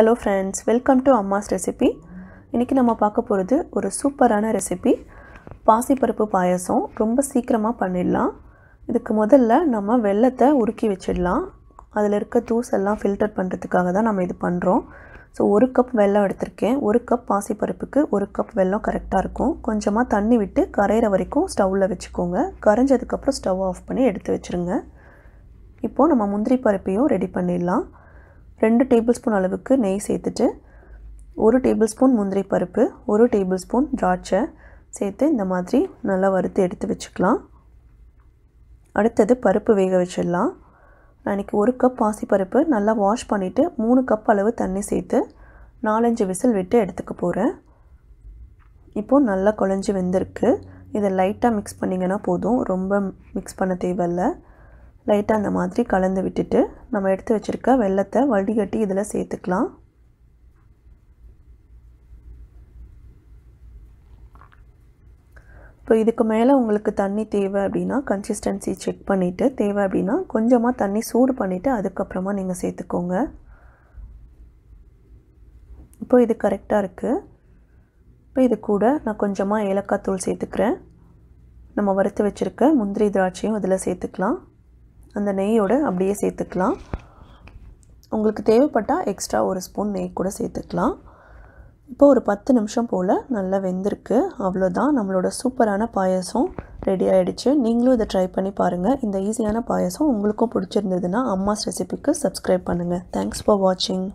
hello friends welcome to Amma's recipe இன்றைக்கி நம்ம பார்க்க போகிறது ஒரு சூப்பரான ரெசிபி பாசிப்பருப்பு பாயசம் ரொம்ப சீக்கிரமாக பண்ணிடலாம் இதுக்கு முதல்ல நம்ம வெள்ளத்தை உருக்கி வச்சிடலாம் அதில் இருக்க தூசெல்லாம் ஃபில்டர் பண்ணுறதுக்காக தான் நம்ம இது பண்ணுறோம் ஸோ ஒரு கப் வெல்லம் எடுத்திருக்கேன் ஒரு கப் பாசிப்பருப்புக்கு ஒரு கப் வெல்லம் கரெக்டாக இருக்கும் கொஞ்சமாக தண்ணி விட்டு கரையிற வரைக்கும் ஸ்டவ்வில் வச்சுக்கோங்க கரைஞ்சதுக்கப்புறம் ஸ்டவ் ஆஃப் பண்ணி எடுத்து வச்சுருங்க இப்போது நம்ம முந்திரி பருப்பையும் ரெடி பண்ணிடலாம் ரெண்டு டேபிள் ஸ்பூன் அளவுக்கு நெய் சேர்த்துட்டு ஒரு டேபிள் ஸ்பூன் முந்திரி பருப்பு ஒரு டேபிள் ஸ்பூன் திராட்சை சேர்த்து இந்த மாதிரி நல்லா வறுத்து எடுத்து வச்சுக்கலாம் அடுத்தது பருப்பு வேக வச்சிடலாம் நான் ஒரு கப் பருப்பு நல்லா வாஷ் பண்ணிவிட்டு மூணு கப் அளவு தண்ணி சேர்த்து நாலஞ்சு விசில் விட்டு எடுத்துக்க போகிறேன் இப்போது நல்லா குழஞ்சி வெந்திருக்கு இதை லைட்டாக மிக்ஸ் பண்ணிங்கன்னா போதும் ரொம்ப மிக்ஸ் பண்ண தேவையில்லை லைட்டாக அந்த மாதிரி கலந்து விட்டுட்டு நம்ம எடுத்து வச்சுருக்க வெள்ளத்தை வடிகட்டி இதில் சேர்த்துக்கலாம் இப்போ இதுக்கு மேலே உங்களுக்கு தண்ணி தேவை அப்படின்னா கன்சிஸ்டன்சி செக் பண்ணிவிட்டு தேவை அப்படின்னா கொஞ்சமாக தண்ணி சூடு பண்ணிவிட்டு அதுக்கப்புறமா நீங்கள் சேர்த்துக்கோங்க இப்போ இது கரெக்டாக இருக்குது இப்போ இது கூட நான் கொஞ்சமாக ஏலக்காய் தூள் சேர்த்துக்கிறேன் நம்ம வறுத்து வச்சுருக்க முந்திரி திராட்சையும் இதில் சேர்த்துக்கலாம் அந்த நெய்யோடு அப்படியே சேர்த்துக்கலாம் உங்களுக்கு தேவைப்பட்டால் எக்ஸ்ட்ரா ஒரு ஸ்பூன் நெய் கூட சேர்த்துக்கலாம் இப்போ ஒரு பத்து நிமிஷம் போல் நல்லா வெந்திருக்கு அவ்வளோதான் நம்மளோட சூப்பரான பாயசம் ரெடி ஆகிடுச்சு நீங்களும் இதை ட்ரை பண்ணி பாருங்கள் இந்த ஈஸியான பாயசம் உங்களுக்கும் பிடிச்சிருந்ததுன்னா அம்மாஸ் ரெசிபிக்கு சப்ஸ்கிரைப் பண்ணுங்கள் தேங்க்ஸ் ஃபார் வாட்சிங்